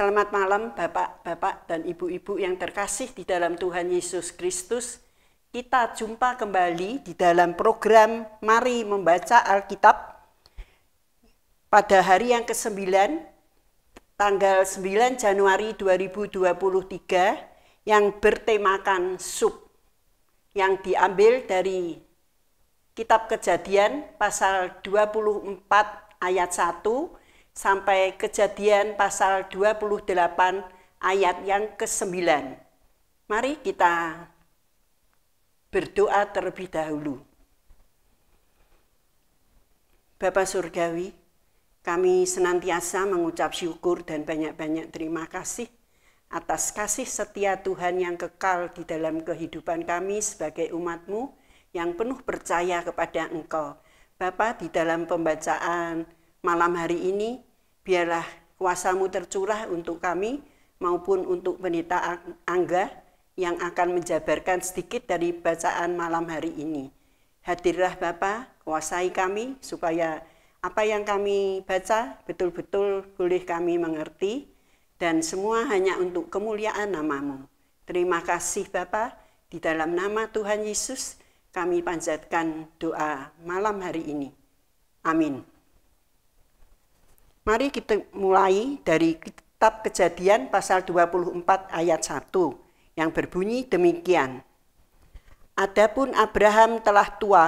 Selamat malam Bapak-bapak dan Ibu-ibu yang terkasih di dalam Tuhan Yesus Kristus. Kita jumpa kembali di dalam program Mari Membaca Alkitab pada hari yang ke-9 tanggal 9 Januari 2023 yang bertemakan sub yang diambil dari kitab Kejadian pasal 24 ayat 1 sampai kejadian pasal 28 ayat yang ke-9. Mari kita berdoa terlebih dahulu. Bapak Surgawi, kami senantiasa mengucap syukur dan banyak-banyak terima kasih atas kasih setia Tuhan yang kekal di dalam kehidupan kami sebagai umatmu yang penuh percaya kepada Engkau. Bapak, di dalam pembacaan malam hari ini, biarlah kuasamu tercurah untuk kami maupun untuk pendeta Angga yang akan menjabarkan sedikit dari bacaan malam hari ini. Hadirlah Bapa, kuasai kami supaya apa yang kami baca betul-betul boleh kami mengerti dan semua hanya untuk kemuliaan namamu. Terima kasih Bapa, di dalam nama Tuhan Yesus kami panjatkan doa malam hari ini. Amin. Mari kita mulai dari kitab kejadian pasal 24 ayat 1 yang berbunyi demikian. Adapun Abraham telah tua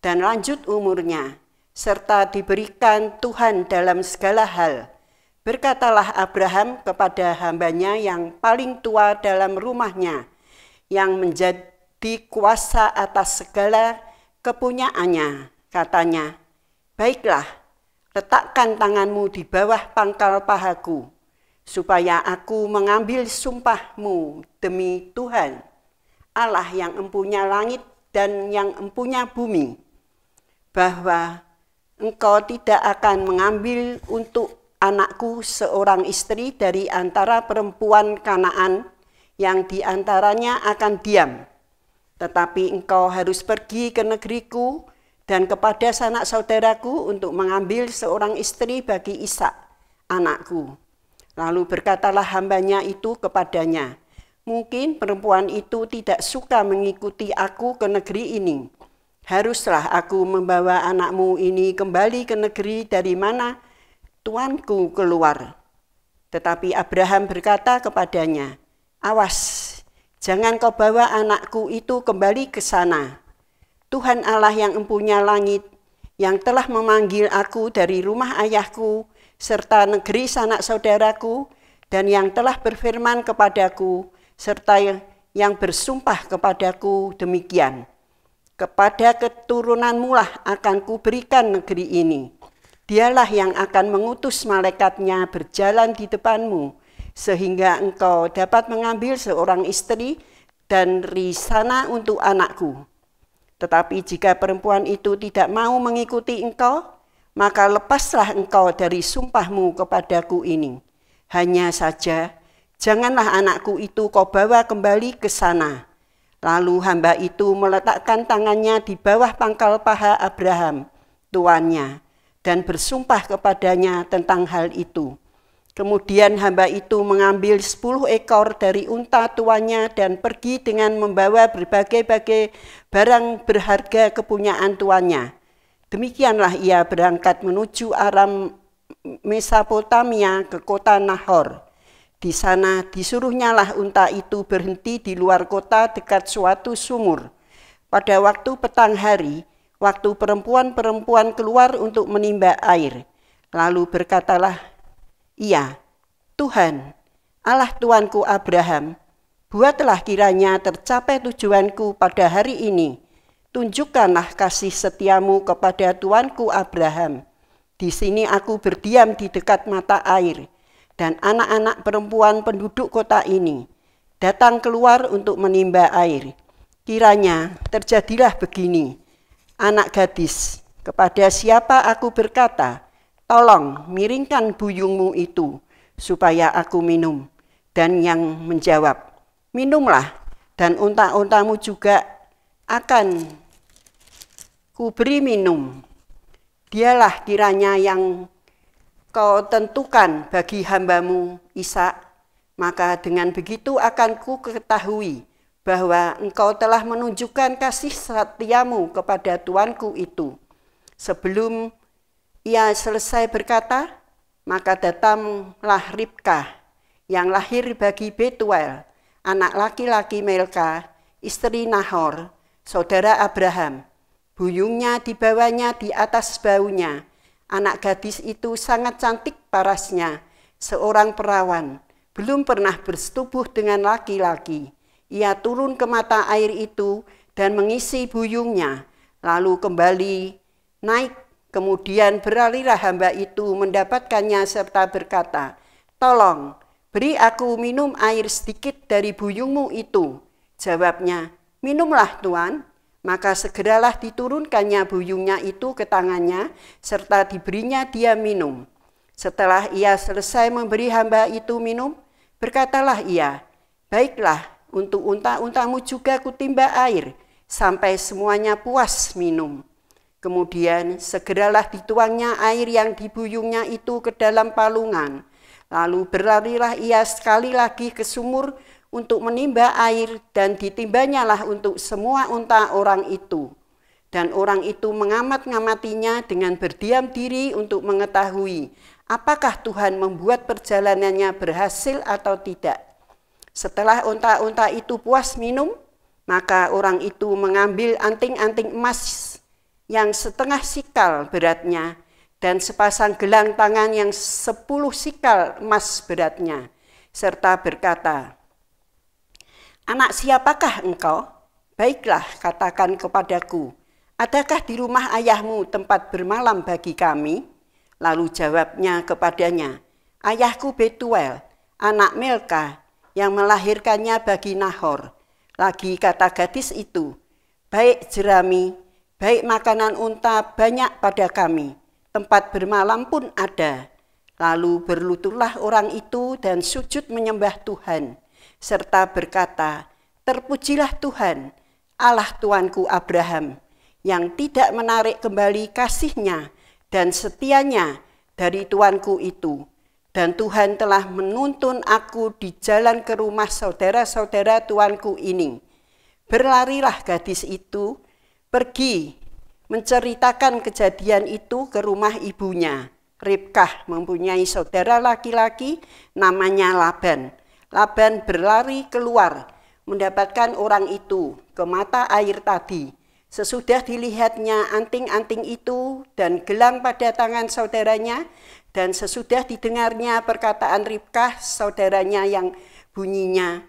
dan lanjut umurnya, serta diberikan Tuhan dalam segala hal. Berkatalah Abraham kepada hambanya yang paling tua dalam rumahnya, yang menjadi kuasa atas segala kepunyaannya, katanya, Baiklah, Letakkan tanganmu di bawah pangkal pahaku, supaya aku mengambil sumpahmu demi Tuhan, Allah yang empunya langit dan yang empunya bumi, bahwa engkau tidak akan mengambil untuk anakku seorang istri dari antara perempuan kanaan yang diantaranya akan diam. Tetapi engkau harus pergi ke negeriku dan kepada sanak saudaraku untuk mengambil seorang istri bagi Ishak, anakku. Lalu berkatalah hambanya itu kepadanya, mungkin perempuan itu tidak suka mengikuti aku ke negeri ini. Haruslah aku membawa anakmu ini kembali ke negeri dari mana tuanku keluar. Tetapi Abraham berkata kepadanya, Awas, jangan kau bawa anakku itu kembali ke sana Tuhan Allah yang empunya langit, yang telah memanggil aku dari rumah ayahku, serta negeri sanak saudaraku, dan yang telah berfirman kepadaku, serta yang bersumpah kepadaku demikian. Kepada keturunanmu lah akan kuberikan negeri ini. Dialah yang akan mengutus malaikatnya berjalan di depanmu, sehingga engkau dapat mengambil seorang istri dan risana untuk anakku tetapi jika perempuan itu tidak mau mengikuti engkau, maka lepaslah engkau dari sumpahmu kepadaku ini. Hanya saja, janganlah anakku itu kau bawa kembali ke sana. Lalu hamba itu meletakkan tangannya di bawah pangkal paha Abraham, tuannya, dan bersumpah kepadanya tentang hal itu. Kemudian hamba itu mengambil sepuluh ekor dari unta tuanya dan pergi dengan membawa berbagai-bagai barang berharga kepunyaan tuannya. Demikianlah ia berangkat menuju Aram Mesopotamia ke kota Nahor. Di sana disuruhnyalah unta itu berhenti di luar kota dekat suatu sumur. Pada waktu petang hari, waktu perempuan-perempuan keluar untuk menimba air. Lalu berkatalah Iya, Tuhan, Allah Tuanku Abraham, buatlah kiranya tercapai tujuanku pada hari ini. Tunjukkanlah kasih setiamu kepada Tuanku Abraham. Di sini aku berdiam di dekat mata air, dan anak-anak perempuan penduduk kota ini datang keluar untuk menimba air. Kiranya terjadilah begini, anak gadis, kepada siapa aku berkata, Tolong miringkan buyungmu itu supaya aku minum. Dan yang menjawab, minumlah dan unta-untamu juga akan kuberi minum. Dialah kiranya yang kau tentukan bagi hambamu Isa maka dengan begitu akan ku ketahui bahwa engkau telah menunjukkan kasih setiamu kepada Tuanku itu. Sebelum ia selesai berkata, maka datanglah Ribka yang lahir bagi Betuel, anak laki-laki Melka, istri Nahor, saudara Abraham. Buyungnya dibawanya di atas baunya. Anak gadis itu sangat cantik parasnya, seorang perawan, belum pernah bersetubuh dengan laki-laki. Ia turun ke mata air itu dan mengisi buyungnya, lalu kembali naik Kemudian beralihlah hamba itu mendapatkannya serta berkata, Tolong, beri aku minum air sedikit dari buyungmu itu. Jawabnya, Minumlah tuan. Maka segeralah diturunkannya buyungnya itu ke tangannya, serta diberinya dia minum. Setelah ia selesai memberi hamba itu minum, berkatalah ia, Baiklah, untuk unta-untamu juga kutimba air, sampai semuanya puas minum.' Kemudian segeralah dituangnya air yang dibuyungnya itu ke dalam palungan. Lalu berlarilah ia sekali lagi ke sumur untuk menimba air dan ditimbanya untuk semua unta orang itu. Dan orang itu mengamat-ngamatinya dengan berdiam diri untuk mengetahui apakah Tuhan membuat perjalanannya berhasil atau tidak. Setelah unta-unta itu puas minum, maka orang itu mengambil anting-anting emas yang setengah sikal beratnya dan sepasang gelang tangan yang sepuluh sikal emas beratnya, serta berkata, Anak siapakah engkau? Baiklah, katakan kepadaku, adakah di rumah ayahmu tempat bermalam bagi kami? Lalu jawabnya kepadanya, Ayahku Betuel, anak Melka, yang melahirkannya bagi Nahor. Lagi kata gadis itu, Baik jerami, baik makanan unta banyak pada kami, tempat bermalam pun ada. Lalu berlutulah orang itu dan sujud menyembah Tuhan, serta berkata, Terpujilah Tuhan, Allah Tuanku Abraham, yang tidak menarik kembali kasihnya dan setianya dari Tuanku itu. Dan Tuhan telah menuntun aku di jalan ke rumah saudara-saudara Tuanku ini. Berlarilah gadis itu, pergi menceritakan kejadian itu ke rumah ibunya. Ribkah mempunyai saudara laki-laki namanya Laban. Laban berlari keluar mendapatkan orang itu ke mata air tadi. Sesudah dilihatnya anting-anting itu dan gelang pada tangan saudaranya dan sesudah didengarnya perkataan Ribkah saudaranya yang bunyinya,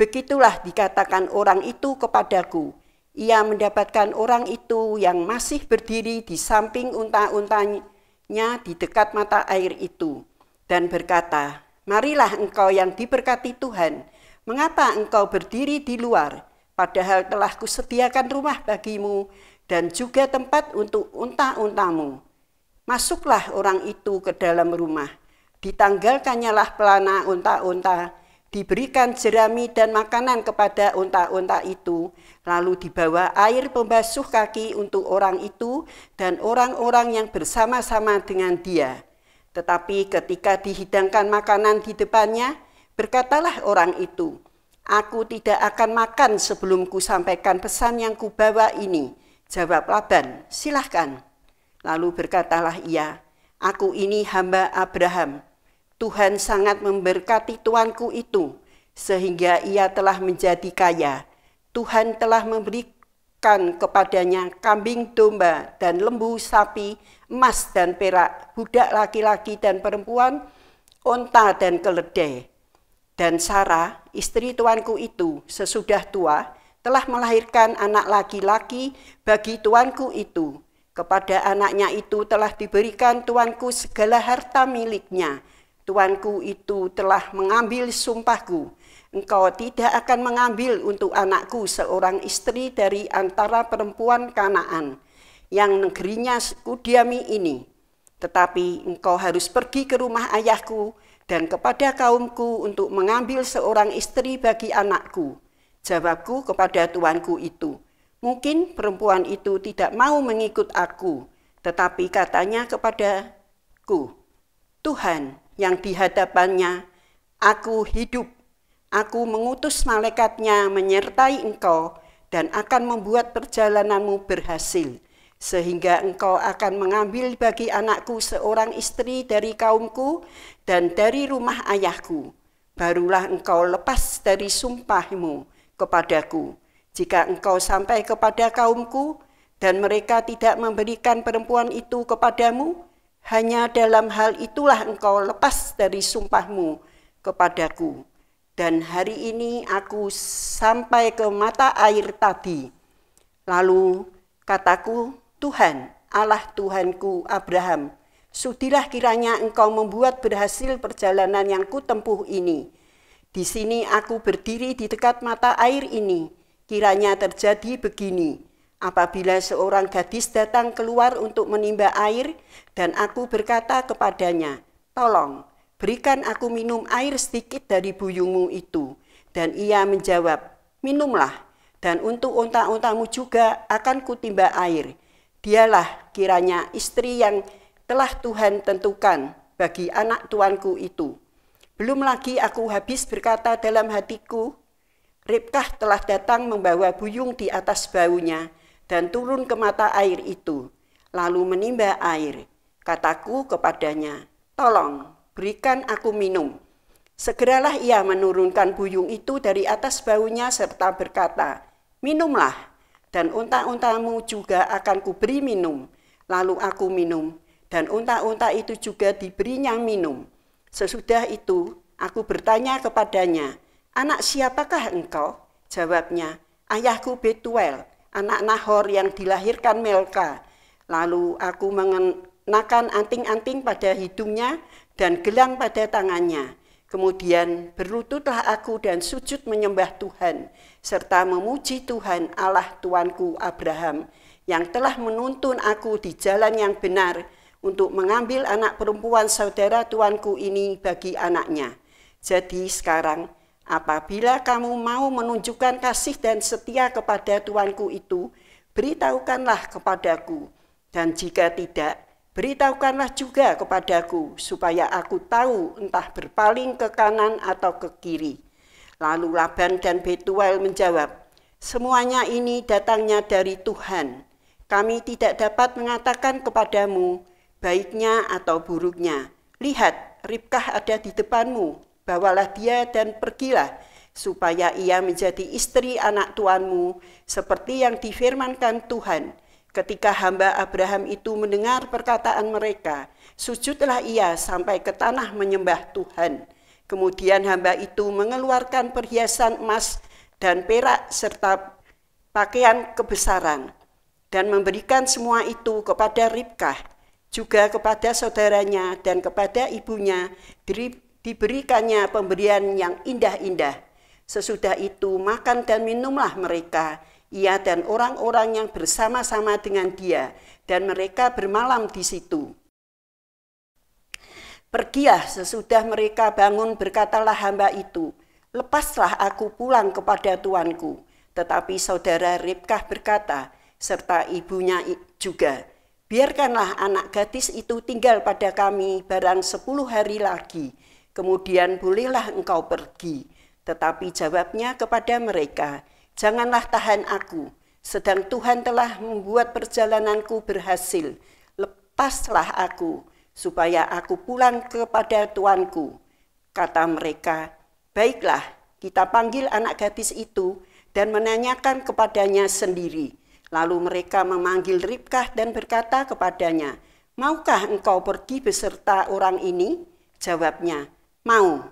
Begitulah dikatakan orang itu kepadaku, ia mendapatkan orang itu yang masih berdiri di samping unta-untanya di dekat mata air itu dan berkata, Marilah engkau yang diberkati Tuhan, mengapa engkau berdiri di luar, padahal telah kusediakan rumah bagimu dan juga tempat untuk unta-untamu. Masuklah orang itu ke dalam rumah, lah pelana unta-unta, diberikan jerami dan makanan kepada unta-unta itu, lalu dibawa air pembasuh kaki untuk orang itu dan orang-orang yang bersama-sama dengan dia. Tetapi ketika dihidangkan makanan di depannya, berkatalah orang itu, Aku tidak akan makan sebelum ku sampaikan pesan yang kubawa ini. Jawab Laban, silahkan. Lalu berkatalah ia, Aku ini hamba Abraham, Tuhan sangat memberkati tuanku itu, sehingga ia telah menjadi kaya. Tuhan telah memberikan kepadanya kambing domba dan lembu sapi, emas dan perak, budak laki-laki dan perempuan, onta dan keledai. Dan Sarah, istri tuanku itu, sesudah tua, telah melahirkan anak laki-laki bagi tuanku itu. Kepada anaknya itu telah diberikan tuanku segala harta miliknya, Tuanku itu telah mengambil sumpahku, engkau tidak akan mengambil untuk anakku seorang istri dari antara perempuan Kanaan yang negerinya kudiami ini. Tetapi engkau harus pergi ke rumah ayahku dan kepada kaumku untuk mengambil seorang istri bagi anakku. Jawabku kepada tuanku itu, mungkin perempuan itu tidak mau mengikut aku, tetapi katanya kepadaku, Tuhan, yang dihadapannya, Aku hidup, aku mengutus malaikatnya menyertai engkau dan akan membuat perjalananmu berhasil, sehingga engkau akan mengambil bagi anakku seorang istri dari kaumku dan dari rumah ayahku. Barulah engkau lepas dari sumpahmu kepadaku. Jika engkau sampai kepada kaumku dan mereka tidak memberikan perempuan itu kepadamu, hanya dalam hal itulah engkau lepas dari sumpahmu kepadaku. Dan hari ini aku sampai ke mata air tadi. Lalu kataku, Tuhan, Allah Tuhanku Abraham, sudilah kiranya engkau membuat berhasil perjalanan yang kutempuh ini. Di sini aku berdiri di dekat mata air ini, kiranya terjadi begini Apabila seorang gadis datang keluar untuk menimba air, dan aku berkata kepadanya, "Tolong, berikan aku minum air sedikit dari buyungmu itu." Dan ia menjawab, "Minumlah, dan untuk unta-untamu juga akan kutimba air." Dialah kiranya istri yang telah Tuhan tentukan bagi anak tuanku itu. Belum lagi aku habis berkata dalam hatiku, Ribkah telah datang membawa buyung di atas baunya, dan turun ke mata air itu, lalu menimba air. Kataku kepadanya, tolong berikan aku minum. Segeralah ia menurunkan buyung itu dari atas baunya serta berkata, minumlah, dan unta-untamu juga akan kuberi minum. Lalu aku minum, dan unta-unta itu juga diberinya minum. Sesudah itu, aku bertanya kepadanya, anak siapakah engkau? Jawabnya, ayahku Betuel, anak Nahor yang dilahirkan Melka. Lalu aku mengenakan anting-anting pada hidungnya dan gelang pada tangannya. Kemudian berlututlah aku dan sujud menyembah Tuhan, serta memuji Tuhan Allah Tuanku Abraham, yang telah menuntun aku di jalan yang benar untuk mengambil anak perempuan saudara Tuanku ini bagi anaknya. Jadi sekarang, Apabila kamu mau menunjukkan kasih dan setia kepada Tuanku itu, beritahukanlah kepadaku. Dan jika tidak, beritahukanlah juga kepadaku, supaya aku tahu entah berpaling ke kanan atau ke kiri. Lalu Laban dan Betuel menjawab, Semuanya ini datangnya dari Tuhan. Kami tidak dapat mengatakan kepadamu, baiknya atau buruknya. Lihat, Ribkah ada di depanmu, bawalah dia dan pergilah, supaya ia menjadi istri anak tuanmu, seperti yang difirmankan Tuhan. Ketika hamba Abraham itu mendengar perkataan mereka, sujudlah ia sampai ke tanah menyembah Tuhan. Kemudian hamba itu mengeluarkan perhiasan emas dan perak serta pakaian kebesaran dan memberikan semua itu kepada Ribkah, juga kepada saudaranya dan kepada ibunya diberikannya pemberian yang indah-indah. Sesudah itu makan dan minumlah mereka, ia dan orang-orang yang bersama-sama dengan dia, dan mereka bermalam di situ. Pergilah sesudah mereka bangun berkatalah hamba itu, lepaslah aku pulang kepada tuanku. Tetapi saudara Ribkah berkata, serta ibunya juga, biarkanlah anak gadis itu tinggal pada kami barang sepuluh hari lagi, Kemudian bolehlah engkau pergi. Tetapi jawabnya kepada mereka, janganlah tahan aku, sedang Tuhan telah membuat perjalananku berhasil. Lepaslah aku, supaya aku pulang kepada tuanku. Kata mereka, baiklah, kita panggil anak gadis itu dan menanyakan kepadanya sendiri. Lalu mereka memanggil Ribkah dan berkata kepadanya, Maukah engkau pergi beserta orang ini? Jawabnya, mau.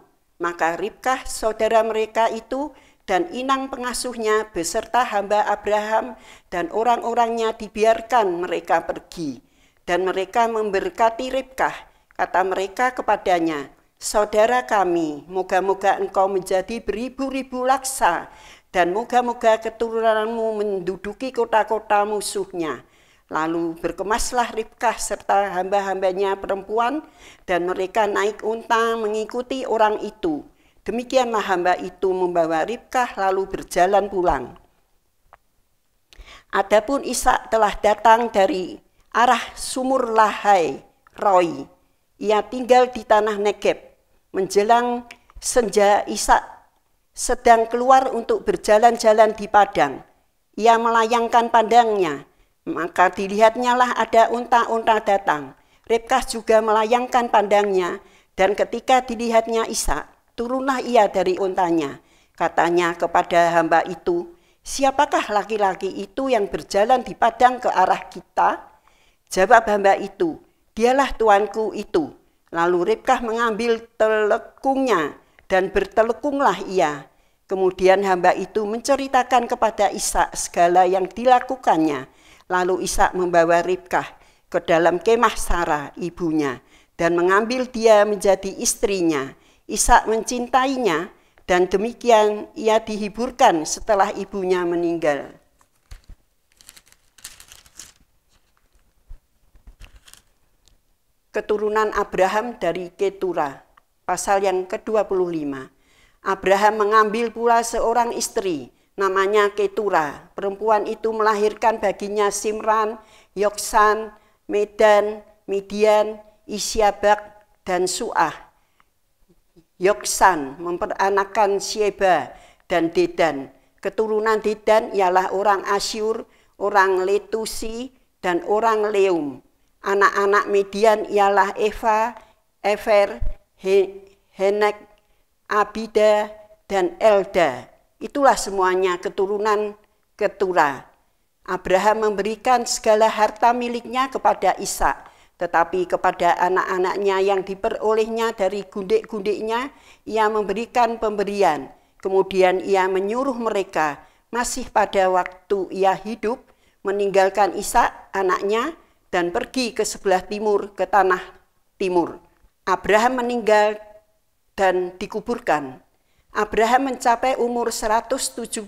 Maka Ribkah saudara mereka itu dan inang pengasuhnya beserta hamba Abraham dan orang-orangnya dibiarkan mereka pergi. Dan mereka memberkati Ribkah, kata mereka kepadanya, Saudara kami, moga-moga engkau menjadi beribu-ribu laksa, dan moga-moga keturunanmu menduduki kota-kota musuhnya. Lalu berkemaslah Ribkah serta hamba-hambanya perempuan dan mereka naik unta mengikuti orang itu. Demikianlah hamba itu membawa Ribkah lalu berjalan pulang. Adapun Isa telah datang dari arah sumur Lahai, Roy. Ia tinggal di tanah Negeb. Menjelang senja Isa sedang keluar untuk berjalan-jalan di padang. Ia melayangkan pandangnya maka dilihatnya lah ada unta-unta datang. Ribkah juga melayangkan pandangnya, dan ketika dilihatnya Isa, turunlah ia dari untanya. Katanya kepada hamba itu, siapakah laki-laki itu yang berjalan di padang ke arah kita? Jawab hamba itu, dialah tuanku itu. Lalu Ribkah mengambil telekungnya dan bertelekunglah ia. Kemudian hamba itu menceritakan kepada Isa segala yang dilakukannya Lalu Ishak membawa Ribkah ke dalam kemah Sara ibunya, dan mengambil dia menjadi istrinya. Ishak mencintainya, dan demikian ia dihiburkan setelah ibunya meninggal. Keturunan Abraham dari Ketura, pasal yang ke-25. Abraham mengambil pula seorang istri, namanya Ketura. Perempuan itu melahirkan baginya Simran, Yoksan, Medan, Midian, Isyabak, dan Suah. Yoksan memperanakan Sheba dan Dedan. Keturunan Dedan ialah orang Asyur, orang Letusi, dan orang Leum. Anak-anak Median ialah Eva, Efer, Henek, Abida, dan Elda. Itulah semuanya keturunan Ketura. Abraham memberikan segala harta miliknya kepada Isa, tetapi kepada anak-anaknya yang diperolehnya dari gundik-gundiknya, ia memberikan pemberian. Kemudian ia menyuruh mereka, masih pada waktu ia hidup, meninggalkan Isa anaknya dan pergi ke sebelah timur, ke tanah timur. Abraham meninggal dan dikuburkan Abraham mencapai umur 175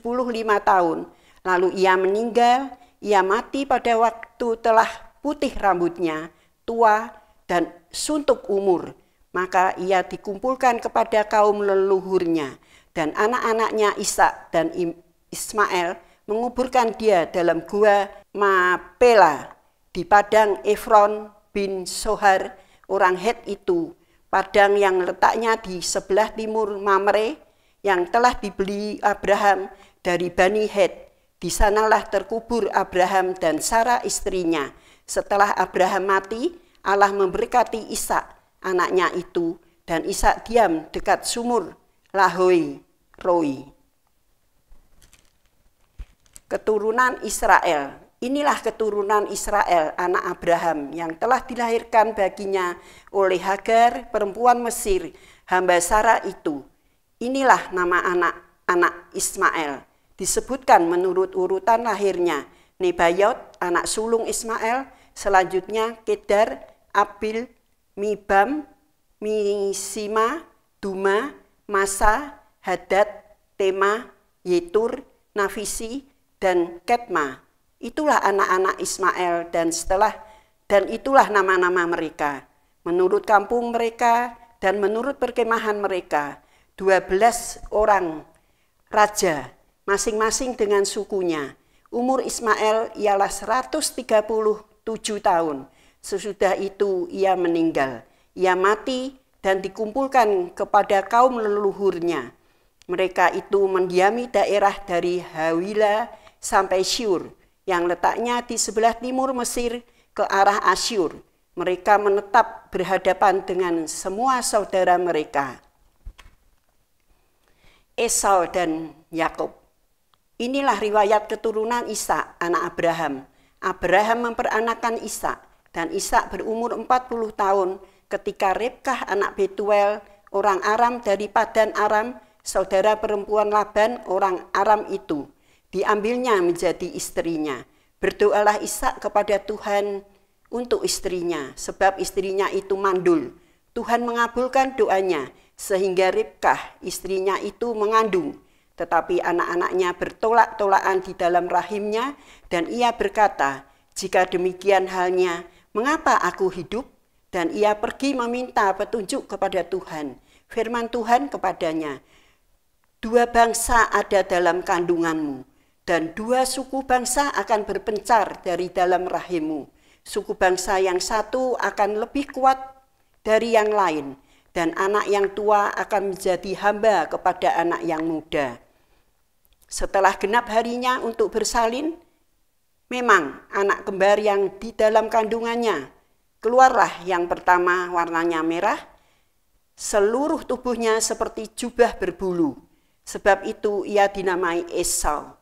tahun. Lalu ia meninggal, ia mati pada waktu telah putih rambutnya, tua dan suntuk umur. Maka ia dikumpulkan kepada kaum leluhurnya dan anak-anaknya Ishak dan Ismail menguburkan dia dalam gua Mapela di padang Efron bin Sohar orang Het itu, padang yang letaknya di sebelah timur Mamre yang telah dibeli Abraham dari Bani Het. Di sanalah terkubur Abraham dan Sarah istrinya. Setelah Abraham mati, Allah memberkati Ishak, anaknya itu, dan Ishak diam dekat sumur Lahoi, Roi. Keturunan Israel. Inilah keturunan Israel, anak Abraham, yang telah dilahirkan baginya oleh Hagar, perempuan Mesir, hamba Sarah itu. Inilah nama anak-anak Ismail. Disebutkan menurut urutan lahirnya. Nebayot, anak sulung Ismail, selanjutnya Kedar, Abil, Mibam, Misima, Duma, Masa, Hadat, Tema, Yetur, Nafisi, dan Ketma. Itulah anak-anak Ismail dan setelah dan itulah nama-nama mereka. Menurut kampung mereka dan menurut perkemahan mereka, 12 orang raja, masing-masing dengan sukunya. Umur Ismail ialah 137 tahun. Sesudah itu ia meninggal. Ia mati dan dikumpulkan kepada kaum leluhurnya. Mereka itu mendiami daerah dari Hawila sampai Syur, yang letaknya di sebelah timur Mesir ke arah Asyur. Mereka menetap berhadapan dengan semua saudara mereka. Esau dan Yakub. Inilah riwayat keturunan Isa, anak Abraham. Abraham memperanakan Isa, dan Isa berumur 40 tahun ketika Rebkah anak Betuel, orang Aram dari Padan Aram, saudara perempuan Laban, orang Aram itu, diambilnya menjadi istrinya. Berdoalah Isa kepada Tuhan untuk istrinya, sebab istrinya itu mandul. Tuhan mengabulkan doanya, sehingga Ribkah istrinya itu mengandung. Tetapi anak-anaknya bertolak-tolakan di dalam rahimnya dan ia berkata, jika demikian halnya, mengapa aku hidup? Dan ia pergi meminta petunjuk kepada Tuhan. Firman Tuhan kepadanya, dua bangsa ada dalam kandunganmu, dan dua suku bangsa akan berpencar dari dalam rahimmu. Suku bangsa yang satu akan lebih kuat dari yang lain, dan anak yang tua akan menjadi hamba kepada anak yang muda. Setelah genap harinya untuk bersalin, memang anak kembar yang di dalam kandungannya keluarlah yang pertama warnanya merah, seluruh tubuhnya seperti jubah berbulu. Sebab itu ia dinamai Esau.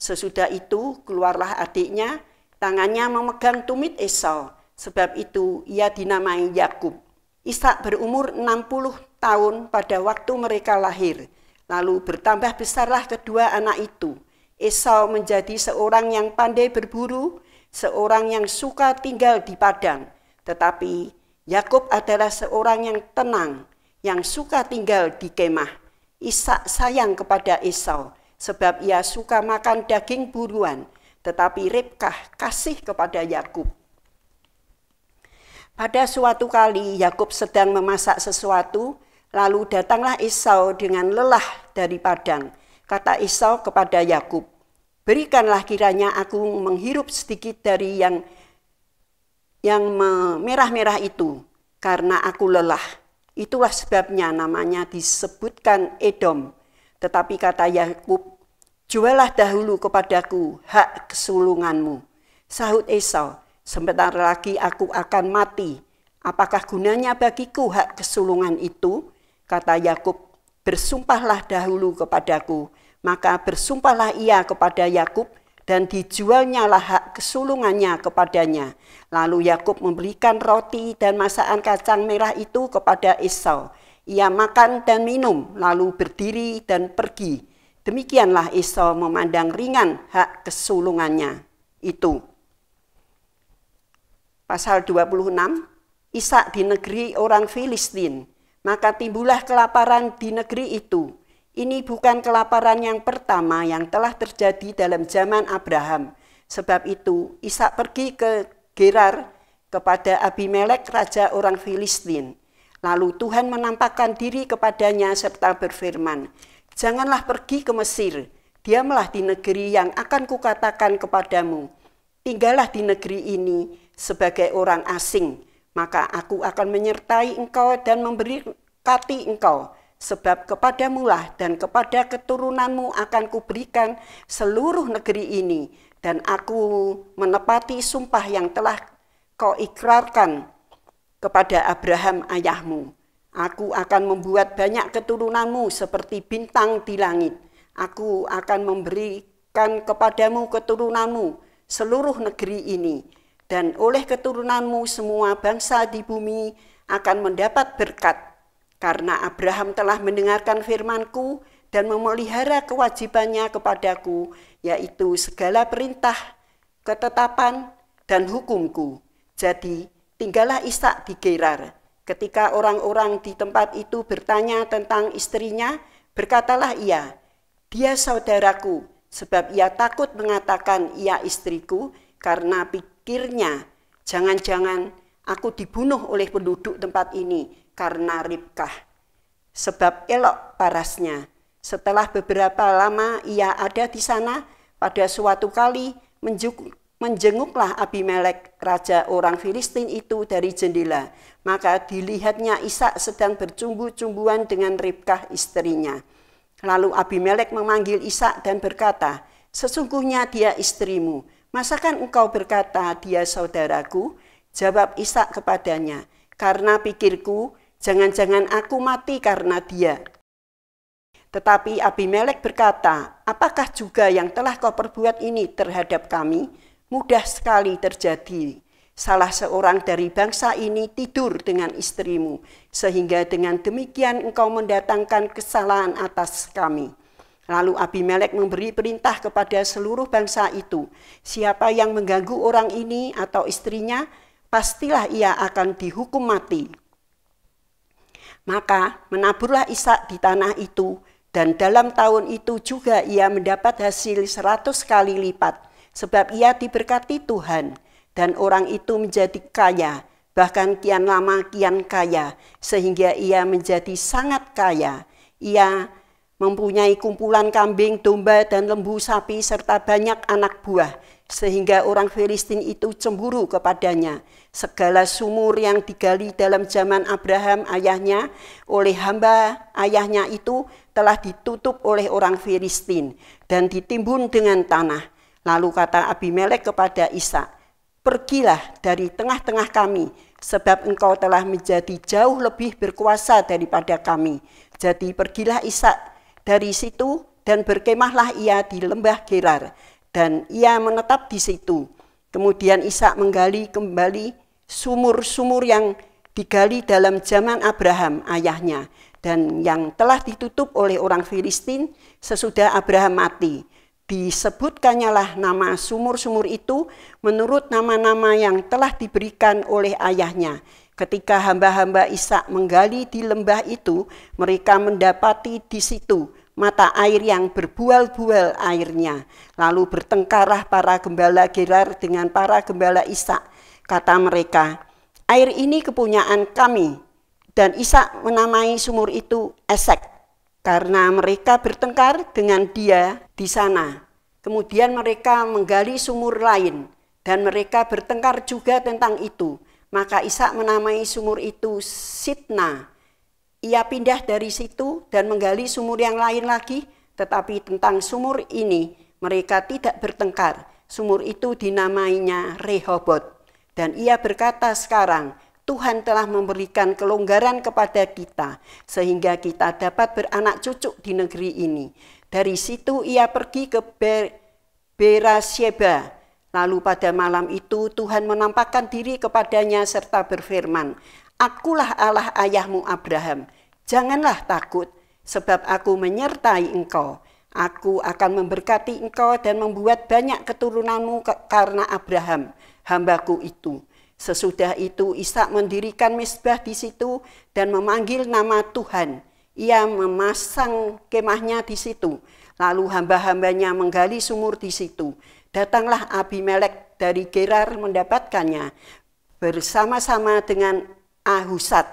Sesudah itu keluarlah adiknya, tangannya memegang tumit Esau. Sebab itu ia dinamai Yakub. Ishak berumur 60 tahun pada waktu mereka lahir. Lalu bertambah besarlah kedua anak itu. Esau menjadi seorang yang pandai berburu, seorang yang suka tinggal di padang. Tetapi Yakub adalah seorang yang tenang, yang suka tinggal di kemah. Ishak sayang kepada Esau, sebab ia suka makan daging buruan. Tetapi Ribkah kasih kepada Yakub. Pada suatu kali Yakub sedang memasak sesuatu, lalu datanglah Esau dengan lelah dari padang. Kata Esau kepada Yakub, "Berikanlah kiranya aku menghirup sedikit dari yang yang merah-merah itu, karena aku lelah." Itulah sebabnya namanya disebutkan Edom. Tetapi kata Yakub, "Jualah dahulu kepadaku hak kesulunganmu." Sahut Esau, Sebentar lagi aku akan mati. Apakah gunanya bagiku hak kesulungan itu? Kata Yakub, bersumpahlah dahulu kepadaku. Maka bersumpahlah ia kepada Yakub dan dijualnya lah hak kesulungannya kepadanya. Lalu Yakub memberikan roti dan masakan kacang merah itu kepada Esau. Ia makan dan minum, lalu berdiri dan pergi. Demikianlah Esau memandang ringan hak kesulungannya itu pasal 26, Isa di negeri orang Filistin, maka timbullah kelaparan di negeri itu. Ini bukan kelaparan yang pertama yang telah terjadi dalam zaman Abraham. Sebab itu Isa pergi ke Gerar kepada Abimelek raja orang Filistin. Lalu Tuhan menampakkan diri kepadanya serta berfirman, Janganlah pergi ke Mesir, diamlah di negeri yang akan kukatakan kepadamu. Tinggallah di negeri ini, sebagai orang asing, maka aku akan menyertai engkau dan memberi kati engkau. Sebab kepadamu lah dan kepada keturunanmu akan kuberikan seluruh negeri ini, dan aku menepati sumpah yang telah kau ikrarkan kepada Abraham ayahmu. Aku akan membuat banyak keturunanmu seperti bintang di langit. Aku akan memberikan kepadamu keturunanmu seluruh negeri ini dan oleh keturunanmu semua bangsa di bumi akan mendapat berkat karena Abraham telah mendengarkan firmanku dan memelihara kewajibannya kepadaku yaitu segala perintah, ketetapan dan hukumku. Jadi tinggallah Ishak di Gerar. Ketika orang-orang di tempat itu bertanya tentang istrinya, berkatalah ia, "Dia saudaraku, sebab ia takut mengatakan ia istriku karena pikirnya, jangan-jangan aku dibunuh oleh penduduk tempat ini karena Ribkah. Sebab elok parasnya. Setelah beberapa lama ia ada di sana, pada suatu kali menjenguklah Abimelek, raja orang Filistin itu dari jendela. Maka dilihatnya Ishak sedang bercumbu-cumbuan dengan Ribkah istrinya. Lalu Abimelek memanggil Ishak dan berkata, Sesungguhnya dia istrimu. Masakan engkau berkata, dia saudaraku? Jawab Ishak kepadanya, karena pikirku, jangan-jangan aku mati karena dia. Tetapi Abimelek berkata, apakah juga yang telah kau perbuat ini terhadap kami? Mudah sekali terjadi. Salah seorang dari bangsa ini tidur dengan istrimu, sehingga dengan demikian engkau mendatangkan kesalahan atas kami.' Lalu Abimelek memberi perintah kepada seluruh bangsa itu, siapa yang mengganggu orang ini atau istrinya, pastilah ia akan dihukum mati. Maka menaburlah Ishak di tanah itu, dan dalam tahun itu juga ia mendapat hasil seratus kali lipat, sebab ia diberkati Tuhan, dan orang itu menjadi kaya, bahkan kian lama kian kaya, sehingga ia menjadi sangat kaya. Ia mempunyai kumpulan kambing, domba, dan lembu sapi, serta banyak anak buah, sehingga orang Filistin itu cemburu kepadanya. Segala sumur yang digali dalam zaman Abraham ayahnya oleh hamba ayahnya itu telah ditutup oleh orang Filistin dan ditimbun dengan tanah. Lalu kata Abimelek kepada Isa, Pergilah dari tengah-tengah kami, sebab engkau telah menjadi jauh lebih berkuasa daripada kami. Jadi pergilah Isa dari situ dan berkemahlah ia di lembah Gerar dan ia menetap di situ. Kemudian Isa menggali kembali sumur-sumur yang digali dalam zaman Abraham ayahnya dan yang telah ditutup oleh orang Filistin sesudah Abraham mati. Disebutkannya lah nama sumur-sumur itu menurut nama-nama yang telah diberikan oleh ayahnya. Ketika hamba-hamba Isa menggali di lembah itu, mereka mendapati di situ mata air yang berbual-bual airnya. Lalu bertengkarlah para gembala Gerar dengan para gembala Isa, Kata mereka, air ini kepunyaan kami. Dan Isa menamai sumur itu Esek, karena mereka bertengkar dengan dia di sana. Kemudian mereka menggali sumur lain, dan mereka bertengkar juga tentang itu. Maka Isa menamai sumur itu Sitna, ia pindah dari situ dan menggali sumur yang lain lagi, tetapi tentang sumur ini mereka tidak bertengkar. Sumur itu dinamainya Rehobot. Dan ia berkata sekarang, Tuhan telah memberikan kelonggaran kepada kita sehingga kita dapat beranak cucu di negeri ini. Dari situ ia pergi ke Ber Berasheba. Lalu pada malam itu Tuhan menampakkan diri kepadanya serta berfirman, Akulah Allah ayahmu Abraham. Janganlah takut, sebab aku menyertai engkau. Aku akan memberkati engkau dan membuat banyak keturunanmu karena Abraham, hambaku itu. Sesudah itu Ishak mendirikan mesbah di situ dan memanggil nama Tuhan. Ia memasang kemahnya di situ. Lalu hamba-hambanya menggali sumur di situ. Datanglah Abimelek dari Gerar mendapatkannya bersama-sama dengan Ahusat,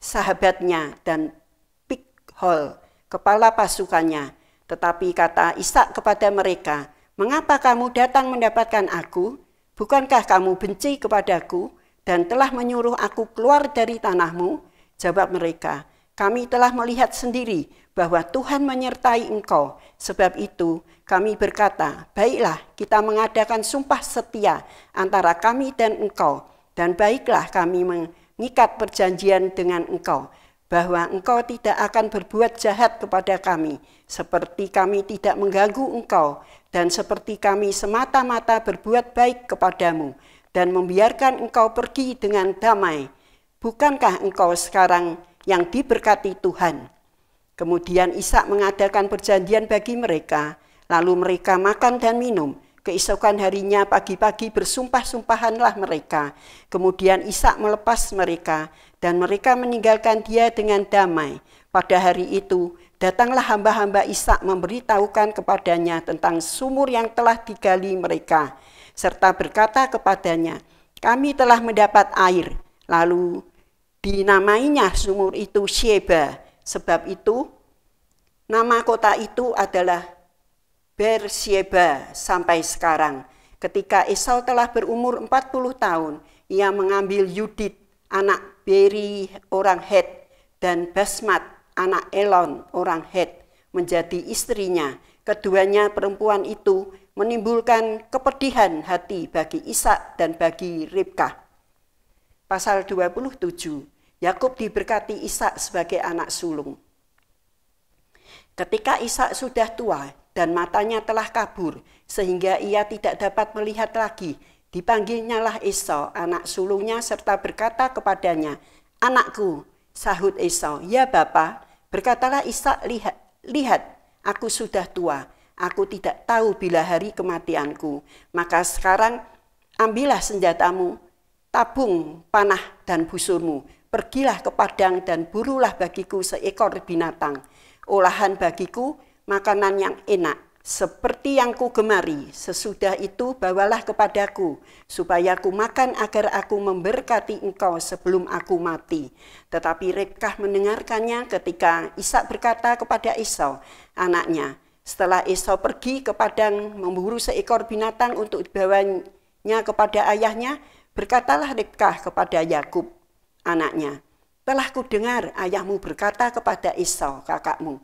sahabatnya, dan Pikhol, kepala pasukannya. Tetapi kata Ishak kepada mereka, Mengapa kamu datang mendapatkan aku? Bukankah kamu benci kepadaku dan telah menyuruh aku keluar dari tanahmu? Jawab mereka, kami telah melihat sendiri bahwa Tuhan menyertai engkau. Sebab itu kami berkata, baiklah kita mengadakan sumpah setia antara kami dan engkau. Dan baiklah kami mengikat perjanjian dengan engkau, bahwa engkau tidak akan berbuat jahat kepada kami, seperti kami tidak mengganggu engkau, dan seperti kami semata-mata berbuat baik kepadamu, dan membiarkan engkau pergi dengan damai. Bukankah engkau sekarang yang diberkati Tuhan? Kemudian Ishak mengadakan perjanjian bagi mereka, lalu mereka makan dan minum, Keesokan harinya pagi-pagi bersumpah-sumpahanlah mereka. Kemudian Ishak melepas mereka dan mereka meninggalkan dia dengan damai. Pada hari itu datanglah hamba-hamba Ishak memberitahukan kepadanya tentang sumur yang telah digali mereka serta berkata kepadanya, "Kami telah mendapat air." Lalu dinamainya sumur itu Sheba. Sebab itu nama kota itu adalah Bersieba sampai sekarang. Ketika Esau telah berumur 40 tahun, ia mengambil Yudit, anak Beri orang Het, dan Basmat, anak Elon orang Het, menjadi istrinya. Keduanya perempuan itu menimbulkan kepedihan hati bagi Ishak dan bagi Ribka. Pasal 27, Yakub diberkati Ishak sebagai anak sulung. Ketika Ishak sudah tua, dan matanya telah kabur, sehingga ia tidak dapat melihat lagi. Dipanggilnyalah Esau, anak sulungnya, serta berkata kepadanya, Anakku, sahut Esau, ya Bapa, berkatalah Isa, lihat, lihat, aku sudah tua, aku tidak tahu bila hari kematianku. Maka sekarang ambillah senjatamu, tabung panah dan busurmu, pergilah ke padang dan burulah bagiku seekor binatang, olahan bagiku makanan yang enak, seperti yang ku gemari. Sesudah itu bawalah kepadaku, supaya ku makan agar aku memberkati engkau sebelum aku mati. Tetapi Rebkah mendengarkannya ketika Ishak berkata kepada Esau, anaknya, setelah Esau pergi ke padang memburu seekor binatang untuk dibawanya kepada ayahnya, berkatalah Rebkah kepada Yakub, anaknya, telah ku dengar ayahmu berkata kepada Esau, kakakmu,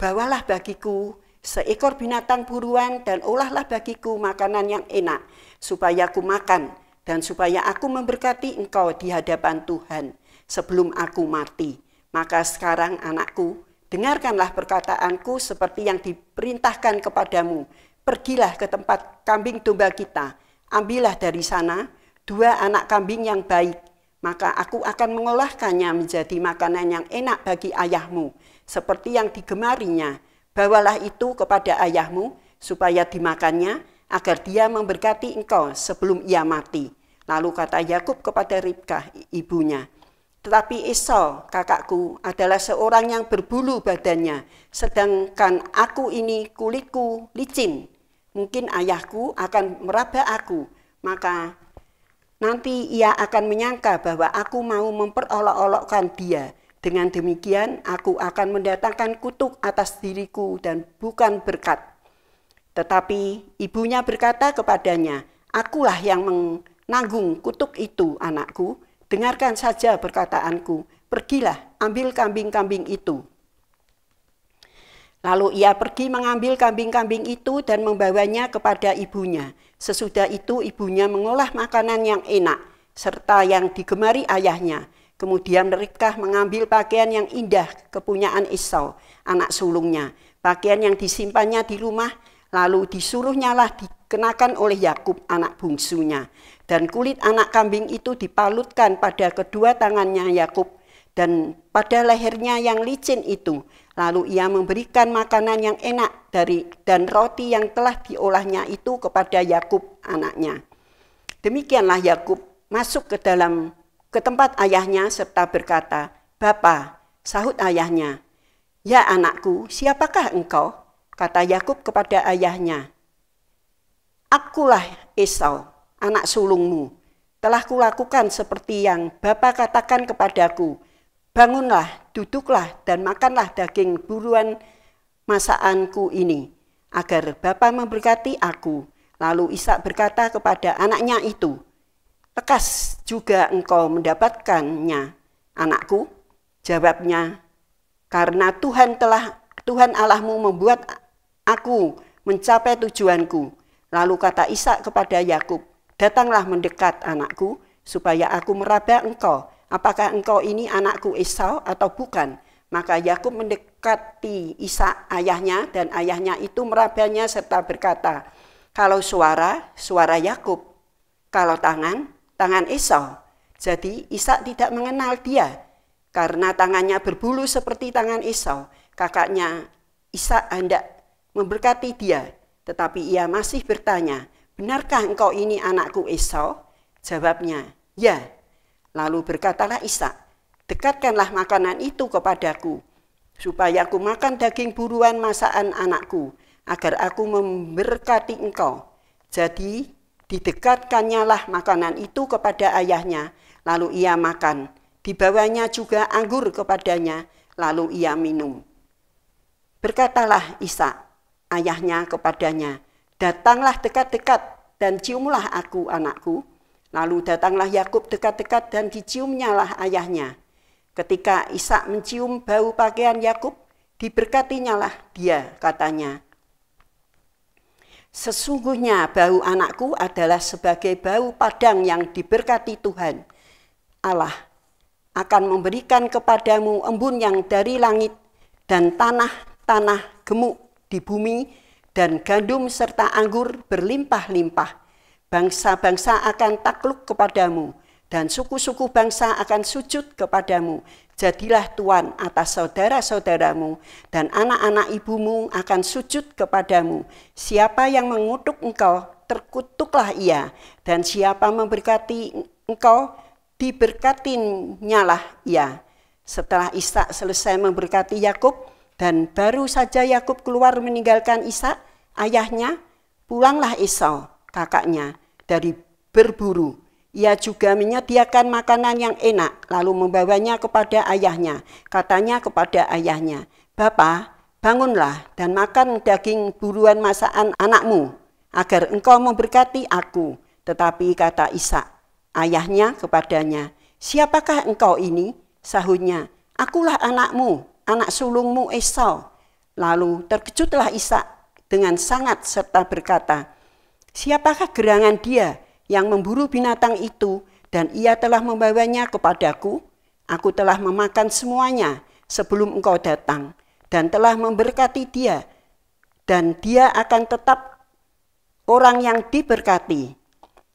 Bawalah bagiku seekor binatang buruan dan olahlah bagiku makanan yang enak, supaya aku makan dan supaya aku memberkati engkau di hadapan Tuhan sebelum aku mati. Maka sekarang anakku, dengarkanlah perkataanku seperti yang diperintahkan kepadamu. Pergilah ke tempat kambing domba kita, ambillah dari sana dua anak kambing yang baik, maka aku akan mengolahkannya menjadi makanan yang enak bagi ayahmu, seperti yang digemarinya. Bawalah itu kepada ayahmu, supaya dimakannya, agar dia memberkati engkau sebelum ia mati. Lalu kata Yakub kepada Ribkah, ibunya, tetapi Esau, kakakku, adalah seorang yang berbulu badannya, sedangkan aku ini kulitku licin. Mungkin ayahku akan meraba aku, maka nanti ia akan menyangka bahwa aku mau memperolok-olokkan dia, dengan demikian, aku akan mendatangkan kutuk atas diriku dan bukan berkat. Tetapi ibunya berkata kepadanya, Akulah yang menanggung kutuk itu, anakku. Dengarkan saja perkataanku, pergilah, ambil kambing-kambing itu. Lalu ia pergi mengambil kambing-kambing itu dan membawanya kepada ibunya. Sesudah itu ibunya mengolah makanan yang enak, serta yang digemari ayahnya. Kemudian Rikah mengambil pakaian yang indah kepunyaan Esau, anak sulungnya. Pakaian yang disimpannya di rumah, lalu disuruhnya lah dikenakan oleh Yakub anak bungsunya. Dan kulit anak kambing itu dipalutkan pada kedua tangannya Yakub dan pada lehernya yang licin itu. Lalu ia memberikan makanan yang enak dari dan roti yang telah diolahnya itu kepada Yakub anaknya. Demikianlah Yakub masuk ke dalam ke tempat ayahnya serta berkata, Bapa, sahut ayahnya, Ya anakku, siapakah engkau? Kata Yakub kepada ayahnya, Akulah Esau, anak sulungmu. Telah kulakukan seperti yang Bapa katakan kepadaku, Bangunlah, duduklah, dan makanlah daging buruan masaanku ini, agar Bapa memberkati aku. Lalu Ishak berkata kepada anaknya itu, Lekas juga engkau mendapatkannya, anakku. Jawabnya, karena Tuhan telah Tuhan Allahmu membuat aku mencapai tujuanku. Lalu kata Ishak kepada Yakub, datanglah mendekat anakku, supaya aku meraba engkau. Apakah engkau ini anakku Esau atau bukan? Maka Yakub mendekati Ishak ayahnya dan ayahnya itu merabanya serta berkata, kalau suara, suara Yakub. Kalau tangan, tangan Esau. Jadi Isa tidak mengenal dia karena tangannya berbulu seperti tangan Esau. Kakaknya Isa hendak memberkati dia, tetapi ia masih bertanya, "Benarkah engkau ini anakku Esau?" Jawabnya, "Ya." Lalu berkatalah Isa, "Dekatkanlah makanan itu kepadaku, supaya aku makan daging buruan masakan anakku, agar aku memberkati engkau." Jadi Didekatkannya lah makanan itu kepada ayahnya, lalu ia makan. Dibawanya juga anggur kepadanya, lalu ia minum. Berkatalah Isa, ayahnya kepadanya, Datanglah dekat-dekat dan ciumlah aku, anakku. Lalu datanglah Yakub dekat-dekat dan diciumnyalah ayahnya. Ketika Isa mencium bau pakaian Yakub, diberkatinya lah dia, katanya. Sesungguhnya bau anakku adalah sebagai bau padang yang diberkati Tuhan. Allah akan memberikan kepadamu embun yang dari langit dan tanah-tanah gemuk di bumi dan gandum serta anggur berlimpah-limpah. Bangsa-bangsa akan takluk kepadamu dan suku-suku bangsa akan sujud kepadamu. Jadilah Tuan atas saudara-saudaramu, dan anak-anak ibumu akan sujud kepadamu. Siapa yang mengutuk engkau, terkutuklah ia, dan siapa memberkati engkau, diberkatinya lah ia. Setelah Ishak selesai memberkati Yakub, dan baru saja Yakub keluar meninggalkan Ishak, ayahnya, pulanglah Esau, kakaknya, dari berburu ia juga menyediakan makanan yang enak, lalu membawanya kepada ayahnya. Katanya kepada ayahnya, Bapa, bangunlah dan makan daging buruan masakan anakmu, agar engkau memberkati aku. Tetapi kata Isa, ayahnya kepadanya, Siapakah engkau ini? Sahunya, Akulah anakmu, anak sulungmu Esau. Lalu terkejutlah Isa dengan sangat serta berkata, Siapakah gerangan dia?' yang memburu binatang itu, dan ia telah membawanya kepadaku. Aku telah memakan semuanya sebelum engkau datang, dan telah memberkati dia, dan dia akan tetap orang yang diberkati.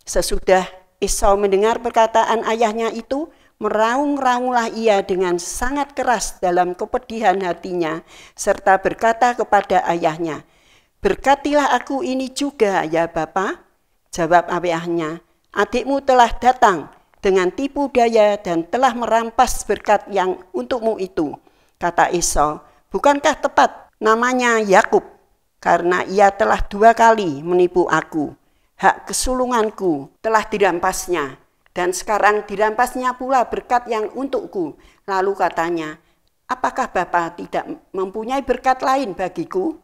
Sesudah Esau mendengar perkataan ayahnya itu, meraung-raunglah ia dengan sangat keras dalam kepedihan hatinya, serta berkata kepada ayahnya, Berkatilah aku ini juga ya Bapak, Jawab Abiahnya, adikmu telah datang dengan tipu daya dan telah merampas berkat yang untukmu itu. Kata Esau, bukankah tepat namanya Yakub? Karena ia telah dua kali menipu aku. Hak kesulunganku telah dirampasnya, dan sekarang dirampasnya pula berkat yang untukku. Lalu katanya, apakah Bapa tidak mempunyai berkat lain bagiku?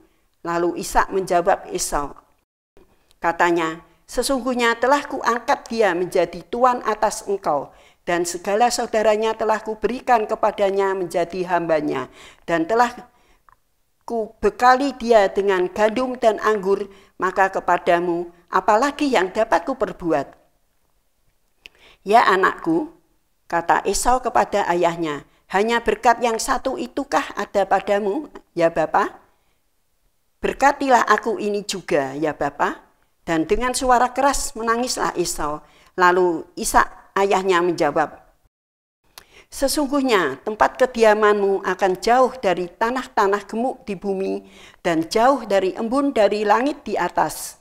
Lalu Ishak menjawab Esau. Katanya, Sesungguhnya telah kuangkat dia menjadi tuan atas engkau, dan segala saudaranya telah kuberikan kepadanya menjadi hambanya, dan telah ku bekali dia dengan gandum dan anggur, maka kepadamu apalagi yang dapat ku perbuat. Ya anakku, kata Esau kepada ayahnya, hanya berkat yang satu itukah ada padamu, ya Bapak? Berkatilah aku ini juga, ya Bapak. Dan dengan suara keras menangislah Esau. Lalu Isa ayahnya menjawab, Sesungguhnya tempat kediamanmu akan jauh dari tanah-tanah gemuk di bumi dan jauh dari embun dari langit di atas.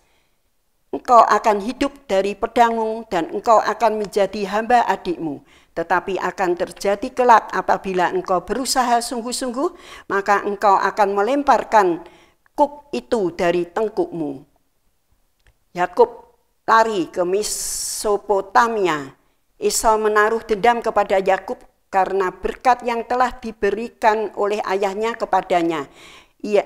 Engkau akan hidup dari pedangmu dan engkau akan menjadi hamba adikmu. Tetapi akan terjadi kelak apabila engkau berusaha sungguh-sungguh, maka engkau akan melemparkan kuk itu dari tengkukmu. Yakub lari ke Mesopotamia. Esau menaruh dendam kepada Yakub karena berkat yang telah diberikan oleh ayahnya kepadanya. Ia,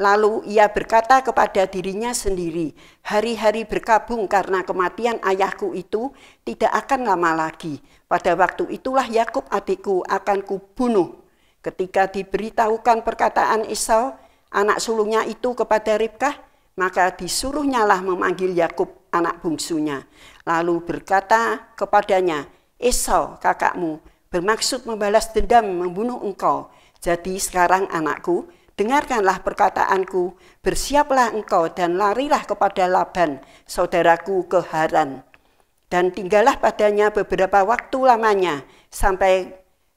lalu ia berkata kepada dirinya sendiri, hari-hari berkabung karena kematian ayahku itu tidak akan lama lagi. Pada waktu itulah Yakub adikku akan kubunuh. Ketika diberitahukan perkataan Esau, anak sulungnya itu kepada Ribkah, maka disuruhnyalah memanggil Yakub anak bungsunya. Lalu berkata kepadanya, Esau kakakmu bermaksud membalas dendam membunuh engkau. Jadi sekarang anakku, dengarkanlah perkataanku, bersiaplah engkau dan larilah kepada Laban, saudaraku ke Haran. Dan tinggallah padanya beberapa waktu lamanya, sampai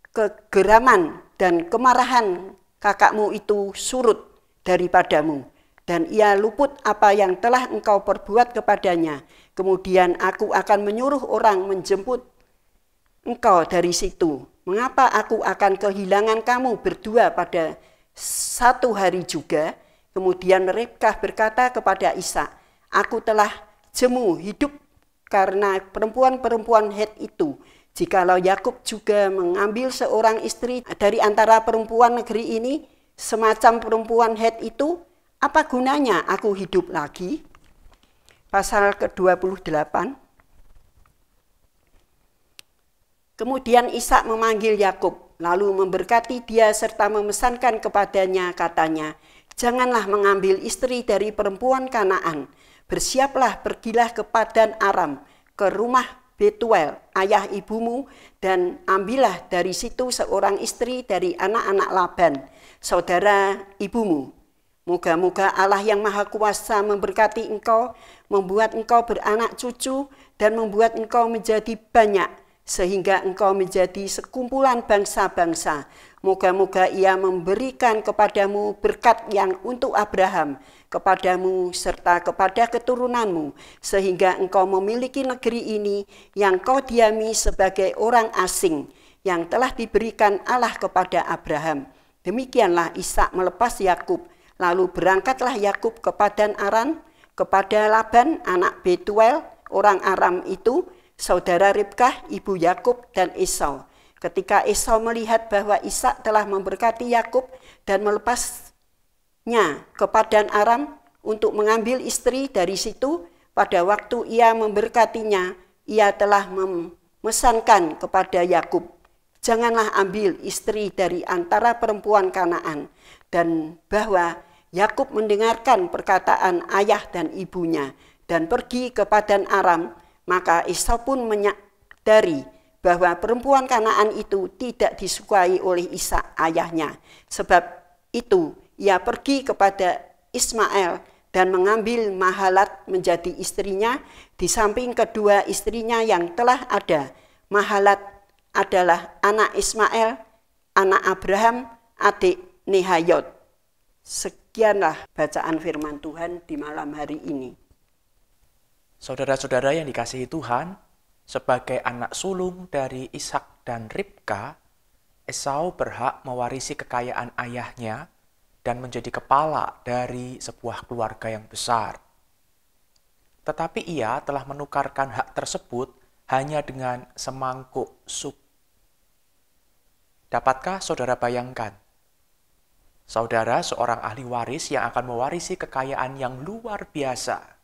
kegeraman dan kemarahan kakakmu itu surut daripadamu dan ia luput apa yang telah engkau perbuat kepadanya. Kemudian aku akan menyuruh orang menjemput engkau dari situ. Mengapa aku akan kehilangan kamu berdua pada satu hari juga? Kemudian Rebkah berkata kepada Isa, Aku telah jemu hidup karena perempuan-perempuan head itu. Jikalau Yakub juga mengambil seorang istri dari antara perempuan negeri ini, semacam perempuan head itu, apa gunanya aku hidup lagi? Pasal ke-28. Kemudian Ishak memanggil Yakub, lalu memberkati dia serta memesankan kepadanya katanya, "Janganlah mengambil istri dari perempuan Kanaan. Bersiaplah, pergilah ke Padan Aram, ke rumah Betuel, ayah ibumu, dan ambillah dari situ seorang istri dari anak-anak Laban, saudara ibumu." Moga-moga Allah yang Maha Kuasa memberkati engkau, membuat engkau beranak cucu, dan membuat engkau menjadi banyak, sehingga engkau menjadi sekumpulan bangsa-bangsa. Moga-moga ia memberikan kepadamu berkat yang untuk Abraham, kepadamu serta kepada keturunanmu, sehingga engkau memiliki negeri ini yang kau diami sebagai orang asing, yang telah diberikan Allah kepada Abraham. Demikianlah Ishak melepas Yakub Lalu berangkatlah Yakub ke Padan Aran, kepada Laban, anak Betuel, orang Aram itu, saudara Ribkah, ibu Yakub dan Esau. Ketika Esau melihat bahwa Ishak telah memberkati Yakub dan melepasnya ke Padan Aram untuk mengambil istri dari situ, pada waktu ia memberkatinya, ia telah memesankan kepada Yakub, "Janganlah ambil istri dari antara perempuan Kanaan." Dan bahwa Yakub mendengarkan perkataan ayah dan ibunya dan pergi ke Padan Aram, maka Esau pun menyadari bahwa perempuan Kanaan itu tidak disukai oleh Isa ayahnya. Sebab itu ia pergi kepada Ismail dan mengambil Mahalat menjadi istrinya di samping kedua istrinya yang telah ada. Mahalat adalah anak Ismail, anak Abraham, adik Nehayot. Demikianlah bacaan firman Tuhan di malam hari ini. Saudara-saudara yang dikasihi Tuhan, sebagai anak sulung dari Ishak dan Ribka, Esau berhak mewarisi kekayaan ayahnya dan menjadi kepala dari sebuah keluarga yang besar. Tetapi ia telah menukarkan hak tersebut hanya dengan semangkuk sup. Dapatkah saudara bayangkan Saudara seorang ahli waris yang akan mewarisi kekayaan yang luar biasa,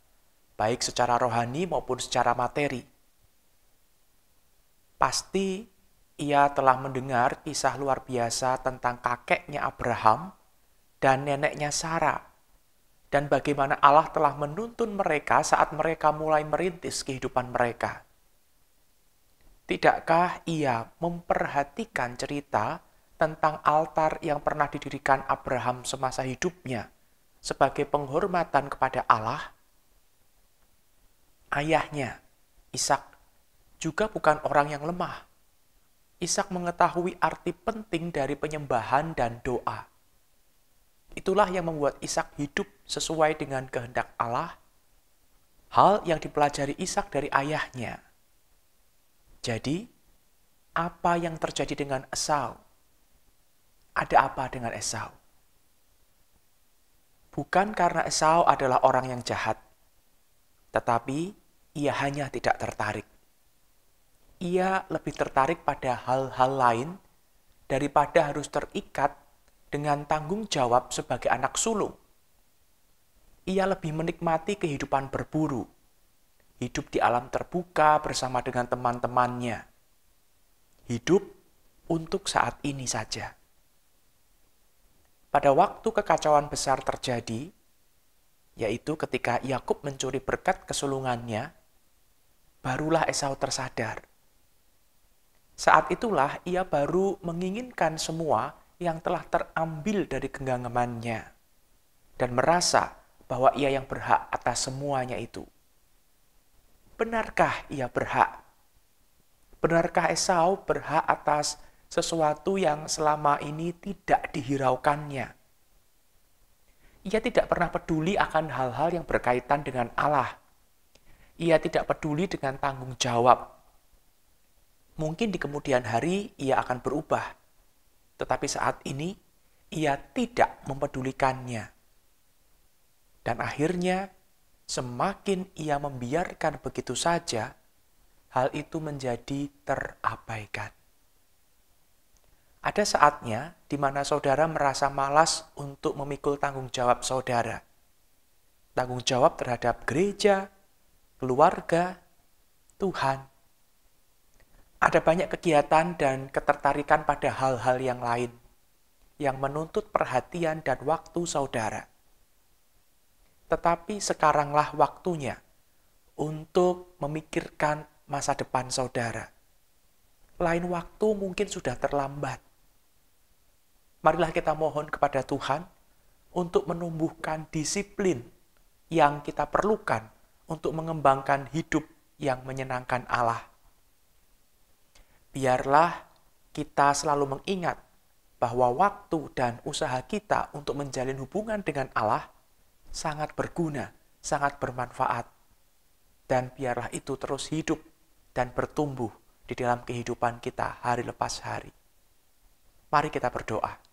baik secara rohani maupun secara materi. Pasti ia telah mendengar kisah luar biasa tentang kakeknya Abraham dan neneknya Sarah, dan bagaimana Allah telah menuntun mereka saat mereka mulai merintis kehidupan mereka. Tidakkah ia memperhatikan cerita? tentang altar yang pernah didirikan Abraham semasa hidupnya sebagai penghormatan kepada Allah, ayahnya, Ishak, juga bukan orang yang lemah. Ishak mengetahui arti penting dari penyembahan dan doa. Itulah yang membuat Ishak hidup sesuai dengan kehendak Allah, hal yang dipelajari Ishak dari ayahnya. Jadi, apa yang terjadi dengan Esau ada apa dengan Esau? Bukan karena Esau adalah orang yang jahat, tetapi ia hanya tidak tertarik. Ia lebih tertarik pada hal-hal lain daripada harus terikat dengan tanggung jawab sebagai anak sulung. Ia lebih menikmati kehidupan berburu, hidup di alam terbuka bersama dengan teman-temannya, hidup untuk saat ini saja pada waktu kekacauan besar terjadi, yaitu ketika Yakub mencuri berkat kesulungannya, barulah Esau tersadar. Saat itulah ia baru menginginkan semua yang telah terambil dari genggamannya dan merasa bahwa ia yang berhak atas semuanya itu. Benarkah ia berhak? Benarkah Esau berhak atas sesuatu yang selama ini tidak dihiraukannya. Ia tidak pernah peduli akan hal-hal yang berkaitan dengan Allah. Ia tidak peduli dengan tanggung jawab. Mungkin di kemudian hari ia akan berubah, tetapi saat ini ia tidak mempedulikannya. Dan akhirnya, semakin ia membiarkan begitu saja, hal itu menjadi terabaikan. Ada saatnya di mana saudara merasa malas untuk memikul tanggung jawab saudara. Tanggung jawab terhadap gereja, keluarga, Tuhan. Ada banyak kegiatan dan ketertarikan pada hal-hal yang lain yang menuntut perhatian dan waktu saudara. Tetapi sekaranglah waktunya untuk memikirkan masa depan saudara. Lain waktu mungkin sudah terlambat marilah kita mohon kepada Tuhan untuk menumbuhkan disiplin yang kita perlukan untuk mengembangkan hidup yang menyenangkan Allah. Biarlah kita selalu mengingat bahwa waktu dan usaha kita untuk menjalin hubungan dengan Allah sangat berguna, sangat bermanfaat. Dan biarlah itu terus hidup dan bertumbuh di dalam kehidupan kita hari lepas hari. Mari kita berdoa.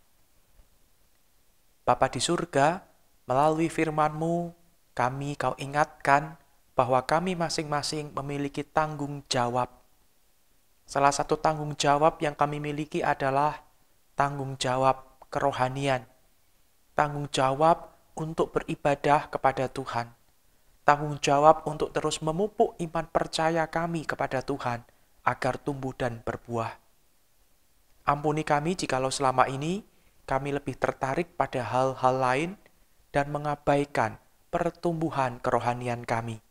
Bapa di surga, melalui firman-Mu, kami kau ingatkan bahwa kami masing-masing memiliki tanggung jawab. Salah satu tanggung jawab yang kami miliki adalah tanggung jawab kerohanian, tanggung jawab untuk beribadah kepada Tuhan, tanggung jawab untuk terus memupuk iman percaya kami kepada Tuhan agar tumbuh dan berbuah. Ampuni kami jikalau selama ini kami lebih tertarik pada hal-hal lain dan mengabaikan pertumbuhan kerohanian kami.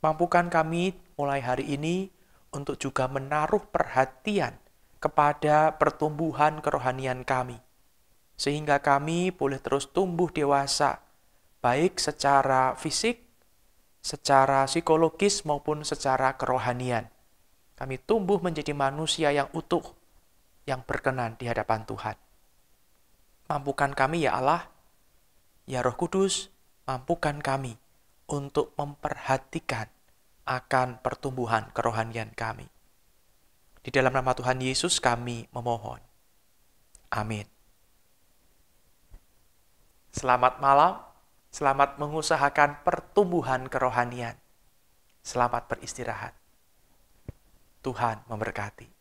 Mampukan kami mulai hari ini untuk juga menaruh perhatian kepada pertumbuhan kerohanian kami, sehingga kami boleh terus tumbuh dewasa, baik secara fisik, secara psikologis, maupun secara kerohanian. Kami tumbuh menjadi manusia yang utuh, yang berkenan di hadapan Tuhan. Mampukan kami ya Allah, ya Roh Kudus, mampukan kami untuk memperhatikan akan pertumbuhan kerohanian kami. Di dalam nama Tuhan Yesus kami memohon. Amin. Selamat malam, selamat mengusahakan pertumbuhan kerohanian. Selamat beristirahat. Tuhan memberkati.